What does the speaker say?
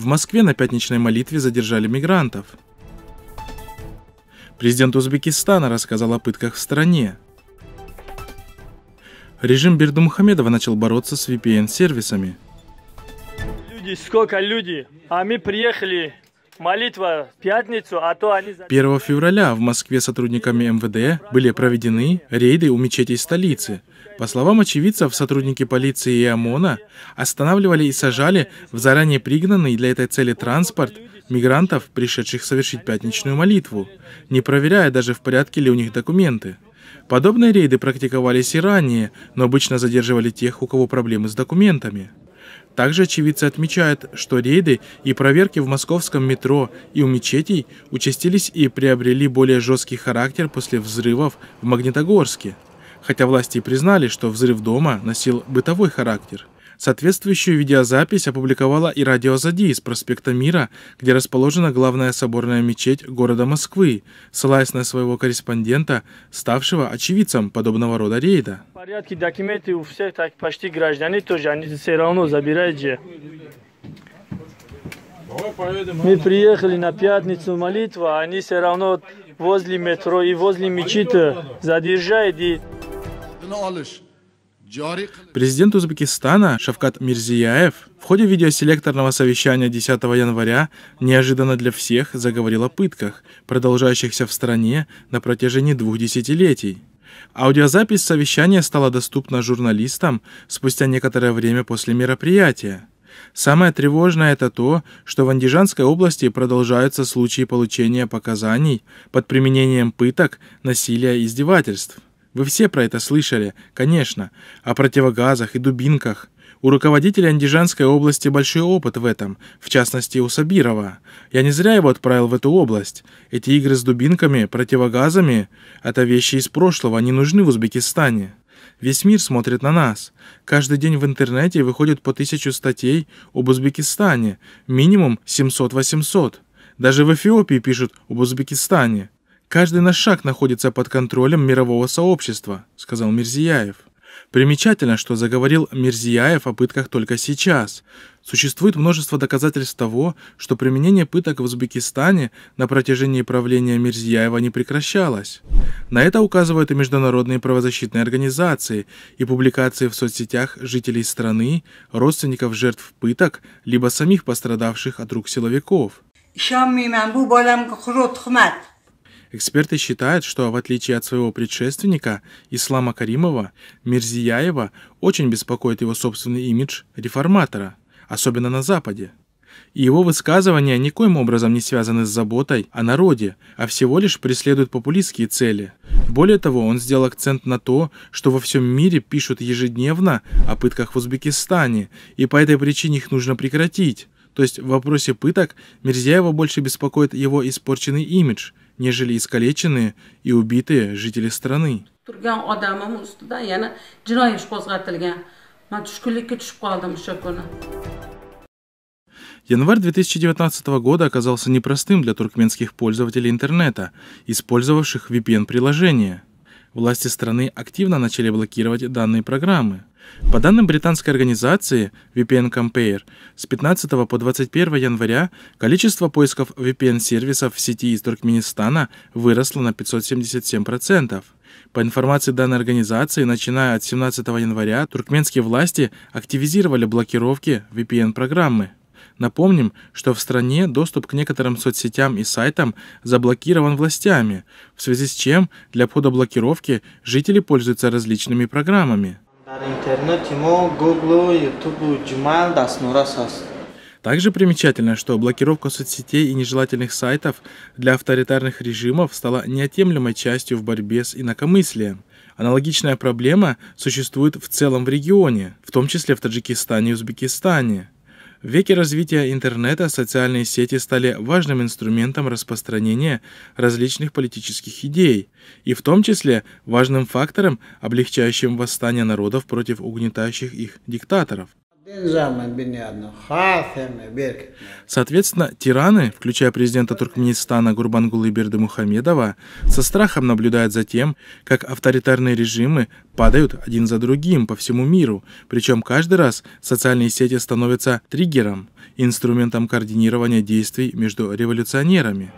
В Москве на пятничной молитве задержали мигрантов. Президент Узбекистана рассказал о пытках в стране. Режим Бердумухамедова начал бороться с VPN-сервисами. Люди, сколько люди, а мы приехали молитва в пятницу, а то они... 1 февраля в Москве сотрудниками МВД были проведены рейды у мечетей столицы. По словам очевидцев, сотрудники полиции и ОМОНа останавливали и сажали в заранее пригнанный для этой цели транспорт мигрантов, пришедших совершить пятничную молитву, не проверяя даже в порядке ли у них документы. Подобные рейды практиковались и ранее, но обычно задерживали тех, у кого проблемы с документами. Также очевидцы отмечают, что рейды и проверки в московском метро и у мечетей участились и приобрели более жесткий характер после взрывов в Магнитогорске. Хотя власти и признали, что взрыв дома носил бытовой характер – Соответствующую видеозапись опубликовала и радио «Зади» из проспекта Мира, где расположена главная соборная мечеть города Москвы, ссылаясь на своего корреспондента, ставшего очевидцем подобного рода рейда. Порядки документы у всех так почти граждане тоже, они все равно забирают же. Мы приехали на пятницу молитва, они все равно возле метро и возле мечети задержают и... Президент Узбекистана Шавкат Мирзияев в ходе видеоселекторного совещания 10 января неожиданно для всех заговорил о пытках, продолжающихся в стране на протяжении двух десятилетий. Аудиозапись совещания стала доступна журналистам спустя некоторое время после мероприятия. Самое тревожное это то, что в Андижанской области продолжаются случаи получения показаний под применением пыток, насилия и издевательств. Вы все про это слышали, конечно, о противогазах и дубинках. У руководителя Андижанской области большой опыт в этом, в частности у Сабирова. Я не зря его отправил в эту область. Эти игры с дубинками, противогазами – это вещи из прошлого, они нужны в Узбекистане. Весь мир смотрит на нас. Каждый день в интернете выходит по тысячу статей об Узбекистане, минимум 700-800. Даже в Эфиопии пишут об Узбекистане. Каждый наш шаг находится под контролем мирового сообщества, сказал Мирзияев. Примечательно, что заговорил Мирзияев о пытках только сейчас. Существует множество доказательств того, что применение пыток в Узбекистане на протяжении правления Мирзияева не прекращалось. На это указывают и международные правозащитные организации, и публикации в соцсетях жителей страны, родственников жертв пыток, либо самих пострадавших от рук силовиков. Эксперты считают, что в отличие от своего предшественника, Ислама Каримова, Мирзияева очень беспокоит его собственный имидж реформатора, особенно на Западе. И его высказывания никоим образом не связаны с заботой о народе, а всего лишь преследуют популистские цели. Более того, он сделал акцент на то, что во всем мире пишут ежедневно о пытках в Узбекистане, и по этой причине их нужно прекратить. То есть в вопросе пыток Мирзяева больше беспокоит его испорченный имидж, нежели искалеченные и убитые жители страны. Январь 2019 года оказался непростым для туркменских пользователей интернета, использовавших VPN-приложение. Власти страны активно начали блокировать данные программы. По данным британской организации VPN Compare, с 15 по 21 января количество поисков VPN-сервисов в сети из Туркменистана выросло на 577%. По информации данной организации, начиная от 17 января туркменские власти активизировали блокировки VPN-программы. Напомним, что в стране доступ к некоторым соцсетям и сайтам заблокирован властями, в связи с чем для входа блокировки жители пользуются различными программами. در интернете Google, YouTube Gmail дастнурас аст. Также примечательно, что блокировка соцсетей и нежелательных сайтов для авторитарных режимов стала неотъемлемой частью в борьбе с инакомыслием. Аналогичная проблема существует в целом в регионе, в том числе в Таджикистане и Узбекистане. В веке развития интернета социальные сети стали важным инструментом распространения различных политических идей, и в том числе важным фактором, облегчающим восстание народов против угнетающих их диктаторов. Соответственно, тираны, включая президента Туркменистана Гурбангулы Бердымухамедова, со страхом наблюдают за тем, как авторитарные режимы падают один за другим по всему миру, причем каждый раз социальные сети становятся триггером, инструментом координирования действий между революционерами.